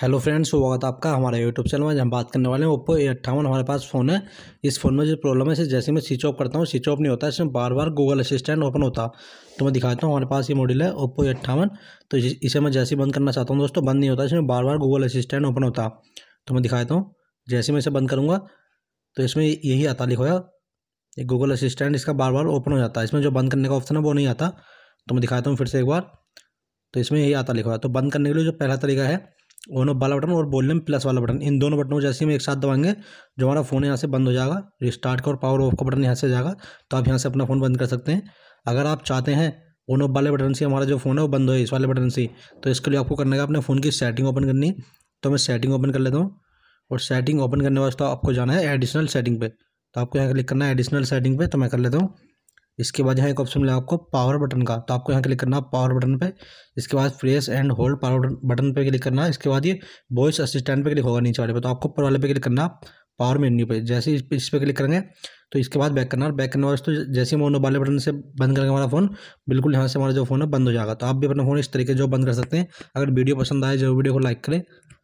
hello friends स्वागत आपका हमारे यूट्यूब चैनल में हम बात करने वाले हैं ओप्पो ए अट्ठावन हमारे पास फ़ोन है इस फ़ोन में जो प्रॉब्लम है इसे जैसे मैं स्विच ऑफ करता हूँ स्विच ऑफ नहीं होता इसमें बार बार गूगल असिस्टेंट ओपन होता तो मैं दिखाता हूँ हमारे पास ये मॉडल है ओप्पो ए अट्ठावन तो इसे मैं जैसे बंद करना चाहता हूँ दोस्तों बंद नहीं होता इसमें बार बार गूगल असिस्टेंट ओपन होता तो मैं दिखाता हूँ जैसे मैं इसे बंद करूँगा तो इसमें यही आता लिखोया ये गूगल असिस्टेंट इसका बार बार ओपन हो जाता है इसमें जो बंद करने का ऑप्शन है वो नहीं आता तो मैं दिखाता हूँ फिर से एक बार तो इसमें यही आता लिखा तो बंद करने के लिए जो पहला तरीका है ऑन ऑफ वाला बटन और वॉल्यूम प्लस वाला बटन इन दोनों बटनों को जैसे हम एक साथ दबाएंगे जो हमारा फ़ोन यहाँ से बंद हो जाएगा रिस्टार्ट का और पावर ऑफ का बटन यहाँ से जाएगा तो आप यहाँ से अपना फ़ोन बंद कर सकते हैं अगर आप चाहते हैं ऑन ऑफ वाले बटन से हमारा जो फ़ोन है वो बंद हो इस वाले बटन से तो इसके लिए आपको करने का अपने फ़ोन की सेटिंग ओपन करनी तो मैं सेटिंग ओपन कर लेता हूँ और सेटिंग ओपन करने वास्ते आपको जाना है एडिशनल सेटिंग पर तो आपको यहाँ क्लिक करना है एडिशनल सेटिंग पर तो मैं कर लेता हूँ इसके बाद यहाँ एक ऑप्शन मिला आपको पावर बटन का तो आपको यहाँ क्लिक करना पावर बटन पे इसके बाद press and hold power button पे क्लिक करना इसके बाद ये वॉइस असिस्टेंट पे क्लिक होगा नीचे वाले पे तो आपको ऊपर वाले पे क्लिक करना पावर मेन्यू पे जैसे इस, इस पर क्लिक करेंगे तो इसके बाद बैक करना और बैक करने वाले तो जैसे ही मोनो वाले बटन से बंद करेंगे हमारा फ़ोन बिल्कुल यहाँ से हमारा जो फ़ोन है बंद हो जाएगा तो आप भी अपना फ़ोन इस तरीके जो बंद कर सकते हैं अगर वीडियो पसंद आए जो वीडियो को लाइक करें